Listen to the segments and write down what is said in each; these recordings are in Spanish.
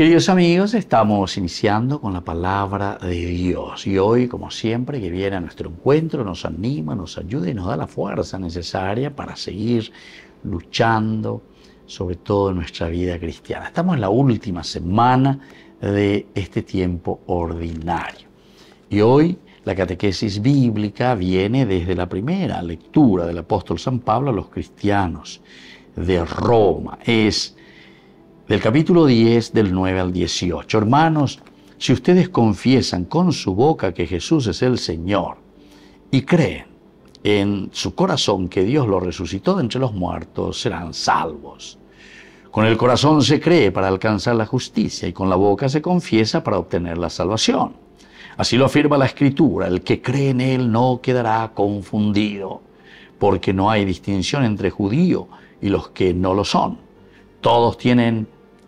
Queridos amigos, estamos iniciando con la palabra de Dios y hoy, como siempre, que viene a nuestro encuentro, nos anima, nos ayuda y nos da la fuerza necesaria para seguir luchando, sobre todo en nuestra vida cristiana. Estamos en la última semana de este tiempo ordinario y hoy la catequesis bíblica viene desde la primera lectura del apóstol San Pablo a los cristianos de Roma. Es del capítulo 10, del 9 al 18. Hermanos, si ustedes confiesan con su boca que Jesús es el Señor y creen en su corazón que Dios lo resucitó de entre los muertos, serán salvos. Con el corazón se cree para alcanzar la justicia y con la boca se confiesa para obtener la salvación. Así lo afirma la Escritura, el que cree en Él no quedará confundido, porque no hay distinción entre judío y los que no lo son. Todos tienen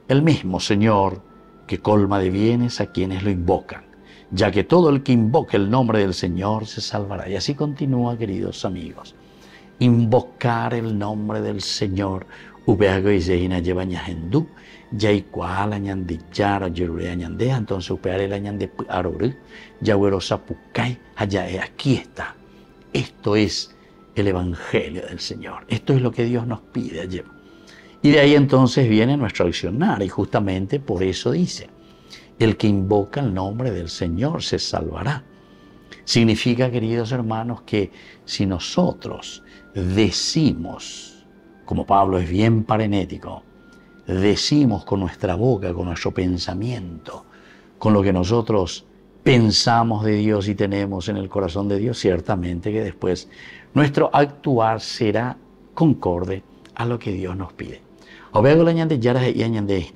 el mismo Señor que colma de bienes a quienes lo invocan, ya que todo el que invoque el nombre del Señor se salvará. Y así continúa, queridos amigos. Invocar el nombre del Señor, entonces aquí está. Esto es el Evangelio del Señor. Esto es lo que Dios nos pide ayer. Y de ahí entonces viene nuestro accionar y justamente por eso dice, el que invoca el nombre del Señor se salvará. Significa, queridos hermanos, que si nosotros decimos, como Pablo es bien parenético, decimos con nuestra boca, con nuestro pensamiento, con lo que nosotros pensamos de Dios y tenemos en el corazón de Dios, ciertamente que después nuestro actuar será concorde a lo que Dios nos pide yara y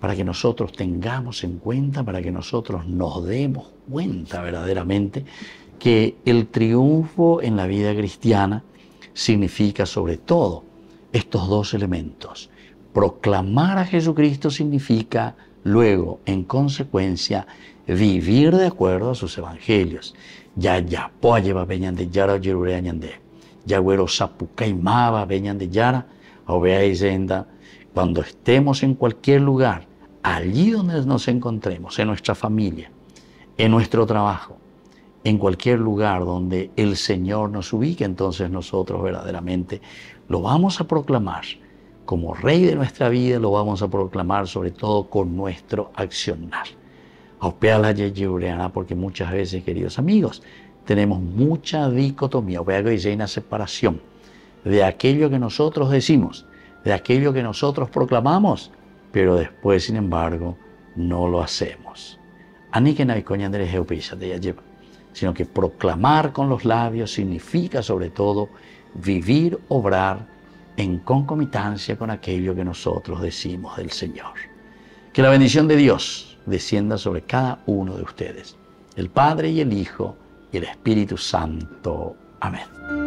Para que nosotros tengamos en cuenta, para que nosotros nos demos cuenta verdaderamente que el triunfo en la vida cristiana significa sobre todo estos dos elementos. Proclamar a Jesucristo significa luego, en consecuencia, vivir de acuerdo a sus evangelios. Ya ya poye va de yara yagüero añande. Ya de yara. Ovea vea cuando estemos en cualquier lugar, allí donde nos encontremos, en nuestra familia, en nuestro trabajo, en cualquier lugar donde el Señor nos ubique, entonces nosotros verdaderamente lo vamos a proclamar como Rey de nuestra vida, lo vamos a proclamar sobre todo con nuestro accionar. la porque muchas veces, queridos amigos, tenemos mucha dicotomía, y una separación de aquello que nosotros decimos, de aquello que nosotros proclamamos, pero después, sin embargo, no lo hacemos. Ani que de sino que proclamar con los labios significa sobre todo vivir, obrar en concomitancia con aquello que nosotros decimos del Señor. Que la bendición de Dios descienda sobre cada uno de ustedes, el Padre y el Hijo y el Espíritu Santo. Amén.